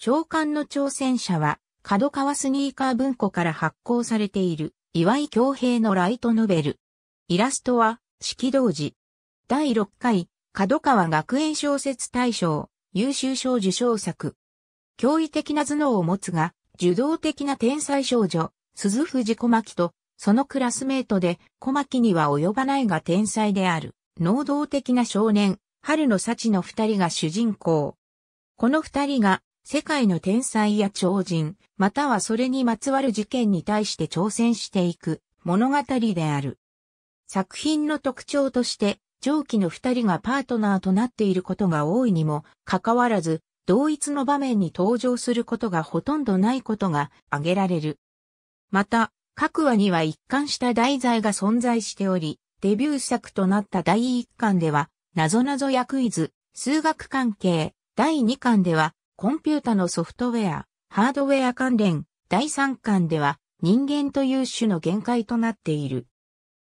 召喚の挑戦者は、角川スニーカー文庫から発行されている、岩井京平のライトノベル。イラストは、式道寺。第6回、角川学園小説大賞、優秀賞受賞作。驚異的な頭脳を持つが、受動的な天才少女、鈴藤小牧と、そのクラスメートで、小牧には及ばないが天才である、能動的な少年、春の幸の二人が主人公。この二人が世界の天才や超人、またはそれにまつわる事件に対して挑戦していく物語である。作品の特徴として、上記の二人がパートナーとなっていることが多いにもかかわらず、同一の場面に登場することがほとんどないことが挙げられる。また、各話には一貫した題材が存在しており、デビュー作となった第1巻では、なぞなぞやクイズ、数学関係、第二巻では、コンピュータのソフトウェア、ハードウェア関連、第3巻では、人間という種の限界となっている。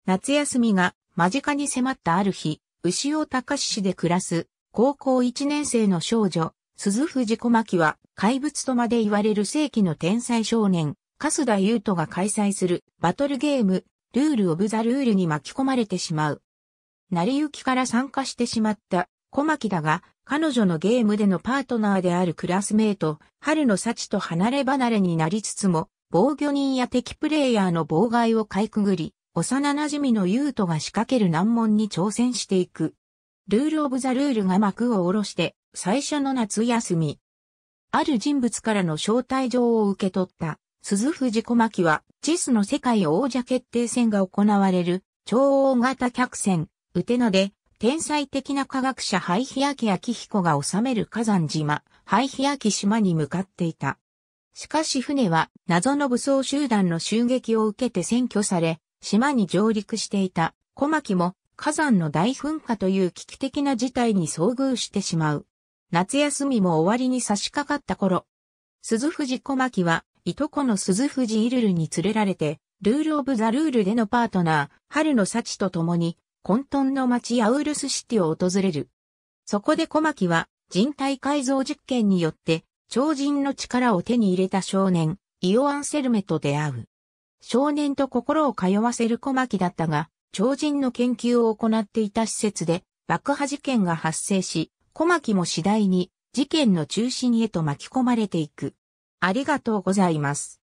夏休みが間近に迫ったある日、牛尾隆市で暮らす高校1年生の少女、鈴藤小牧は怪物とまで言われる世紀の天才少年、春日優斗が開催するバトルゲーム、ルール・オブ・ザ・ルールに巻き込まれてしまう。成り行きから参加してしまった小牧だが、彼女のゲームでのパートナーであるクラスメイト、春の幸と離れ離れになりつつも、防御人や敵プレイヤーの妨害をかいくぐり、幼馴染みのユートが仕掛ける難問に挑戦していく。ルールオブザルールが幕を下ろして、最初の夏休み。ある人物からの招待状を受け取った、鈴藤小牧は、チスの世界王者決定戦が行われる、超大型客船、ウテナで、天才的な科学者キ・アキヒコが治める火山島、ヒアキ島に向かっていた。しかし船は謎の武装集団の襲撃を受けて占拠され、島に上陸していた小牧も火山の大噴火という危機的な事態に遭遇してしまう。夏休みも終わりに差し掛かった頃、鈴藤小牧はいとこの鈴藤イルルに連れられて、ルールオブザルールでのパートナー、春の幸と共に混沌の町ヤウルスシティを訪れる。そこで小牧は人体改造実験によって超人の力を手に入れた少年、イオアンセルメと出会う。少年と心を通わせる小牧だったが、超人の研究を行っていた施設で爆破事件が発生し、小牧も次第に事件の中心へと巻き込まれていく。ありがとうございます。